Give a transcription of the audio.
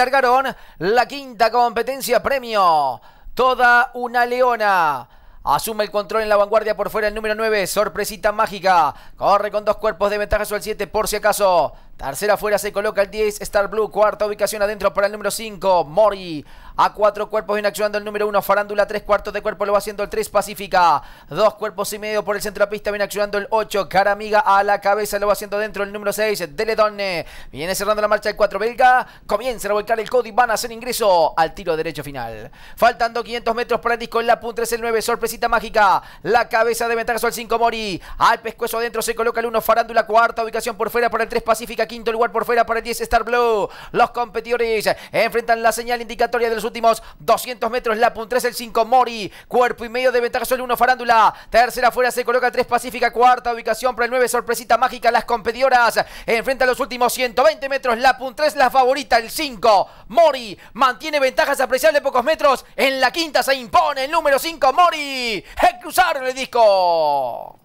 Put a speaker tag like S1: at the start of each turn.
S1: largaron la quinta competencia premio. Toda una leona. Asume el control en la vanguardia por fuera el número 9, sorpresita mágica. Corre con dos cuerpos de ventaja sobre el 7 por si acaso. Tercera fuera se coloca el 10, Star Blue. Cuarta ubicación adentro para el número 5, Mori. A cuatro cuerpos viene accionando el número uno, Farándula, tres cuartos de cuerpo lo va haciendo el tres, Pacífica. Dos cuerpos y medio por el centro de la pista viene accionando el ocho, Caramiga a la cabeza lo va haciendo dentro el número seis, Deledonne. Viene cerrando la marcha el cuatro belga, comienza a volcar el código y van a hacer ingreso al tiro derecho final. Faltando 500 metros para el disco, en la punta es el 9, sorpresita mágica. La cabeza de ventaja al cinco Mori. Al pescuezo adentro se coloca el uno. Farándula, cuarta ubicación por fuera para el tres Pacífica, quinto lugar por fuera para el diez Star Blue. Los competidores enfrentan la señal indicatoria del sur últimos 200 metros. la punta 3, el 5, Mori. Cuerpo y medio de ventaja solo uno Farándula. Tercera afuera se coloca 3, Pacífica. Cuarta ubicación para el 9, Sorpresita Mágica. Las competidoras enfrenta los últimos 120 metros. la punta 3, la favorita, el 5, Mori. Mantiene ventajas apreciables pocos metros. En la quinta se impone el número 5, Mori. es cruzar el disco.